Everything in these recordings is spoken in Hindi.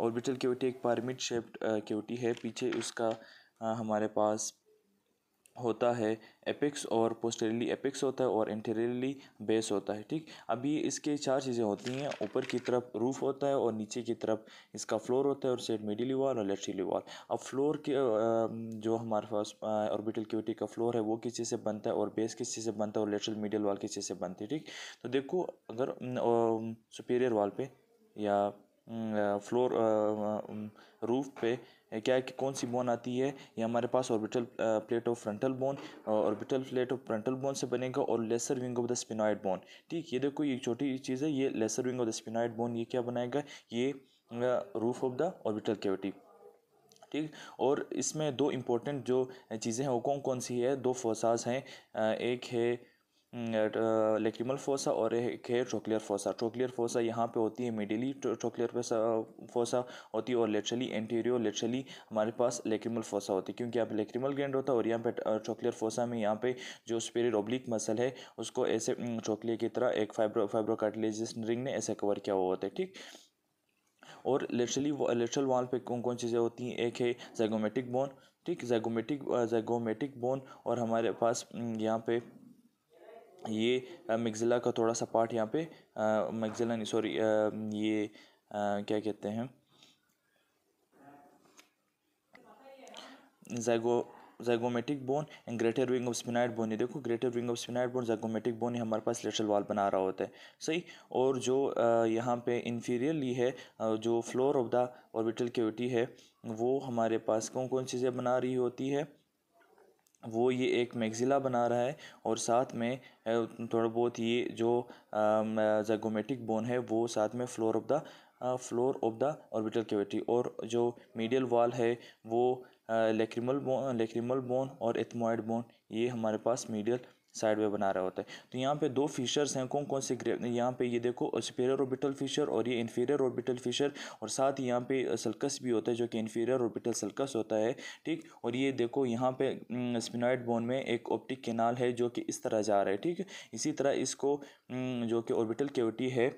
ऑर्बिटल केविटी एक पारमिट शेप्ड क्यूटी है पीछे उसका आ, हमारे पास होता है एपिक्स और पोस्टरली एपिक्स होता है और इंटेरियरली बेस होता है ठीक अभी इसके चार चीज़ें होती हैं ऊपर की तरफ रूफ होता है और नीचे की तरफ इसका फ्लोर होता है और सेट मिडिली वॉल और लेफ्टली वॉल अब फ्लोर के जो हमारे पास ऑर्बिटल क्यूटी का फ्लोर है वो किस चीज़ से बनता है और बेस किस चीज़ से बनता है और लेटरल मिडिल वॉल किस चीज़ से बनती है ठीक तो देखो अगर सुपेरियर वॉल पर या floor mm, roof uh, uh, um, पे uh, क्या है कि कौन सी बोन आती है ये हमारे पास orbital plate of frontal bone orbital plate of frontal bone से बनेगा और lesser wing of the sphenoid bone ठीक ये देखो ये छोटी चीज़ है ये lesser wing of the sphenoid bone ये क्या बनाएगा ये roof of the orbital cavity ठीक और इसमें दो इम्पोर्टेंट जो चीज़ें हैं वो कौन कौन सी है दो फोसाज हैं एक है लेक्यूमल mm, फोसा uh, और एक है ट्रोक्लियर फोसा ट्रोक्लियर फोसा यहाँ पे होती है मिडिली ट्रोक्लियर फोसा होती है और लेटरली एंटीरियर लेटरली हमारे पास लेक्यूमल फोसा होती है क्योंकि यहाँ पे लेक्रिमल गेंड होता है और यहाँ पे ट्रोक्लियर uh, फोसा में यहाँ पे जो स्पेरिड ओब्लिक मसल है उसको ऐसे ट्रोक्लियर mm, की तरह एक फाइब्रो फाइब्रोकार्टिलेजियस रिंग ने ऐसे कवर किया हुआ होता है ठीक और लेटरली लेटरल वाल पे कौन कौन चीज़ें होती हैं एक है जैगोमेटिक बोन ठीक जैगोमेटिक जैगोमेटिक बोन और हमारे पास mm, यहाँ पे ये मिगज़िला का थोड़ा सा पार्ट यहाँ पे मिगज़िला नहीं सॉरी ये आ, क्या कहते हैं zygo zygomatic bone and greater wing of sphenoid bone ये देखो greater wing of sphenoid bone zygomatic bone ही हमारे पास लेटरल वाल बना रहा होता है सही और जो यहाँ पे इन्फीरियरली है जो floor of the orbital cavity है वो हमारे पास कौन कौन चीज़ें बना रही होती है वो ये एक मैगज़िला बना रहा है और साथ में थोड़ा बहुत ये जो जैगोमेटिक बोन है वो साथ में floor of the floor of the orbital cavity और जो मीडियल वॉल है वो लेक्रिमल बोन लेक्रिमल बोन और एथमोइड बोन ये हमारे पास मीडियल साइड वे बना रहा होता है तो यहाँ पे दो फिशर्स हैं कौन कौन से यहाँ पे ये देखो सुपेरियर ऑर्बिटल फिशर और ये इन्फीरियर ऑर्बिटल फिशर और साथ ही यहाँ पे सल्कस भी होता है जो कि इन्फीरियर ऑर्बिटल सल्कस होता है ठीक और ये देखो यहाँ पे स्पिनॉइड बोन में एक ऑप्टिक केनाल है जो कि इस तरह जा रहा है ठीक है इसी तरह इसको जो कि ऑर्बिटल केविटी है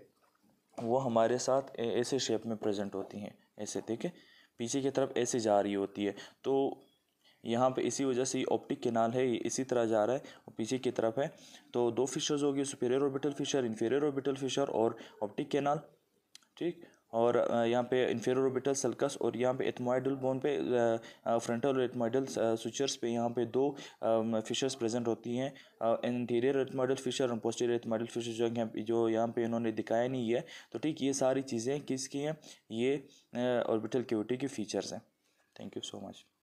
वो हमारे साथ ऐसे शेप में प्रेजेंट होती हैं ऐसे ठीक है पीछे की तरफ ऐसे जा रही होती है तो यहाँ पे इसी वजह से ये ऑप्टिक केनाल है ये इसी तरह जा रहा है और पीछे की तरफ है तो दो फिशर्स हो गए superior orbital fissure inferior orbital fissure और ऑप्टिक केनाल ठीक और यहाँ पे इन्फेरियर ऑर्बिटल सल्कस और यहाँ पे एथमोइडल बोन पे फ्रंटल और एथमोइडल सुचर्स पे यहाँ पे दो फिशर्स प्रेजेंट होती हैं इंटीरियर एथमोइडल फिशर और पोस्टीरियर एथमोइडल फिशर जो यहाँ जो यहाँ पे इन्होंने दिखाया नहीं है तो ठीक ये सारी चीज़ें किसकी हैं ये ऑर्बिटल क्यूटी की फ़ीचर्स हैं थैंक यू सो मच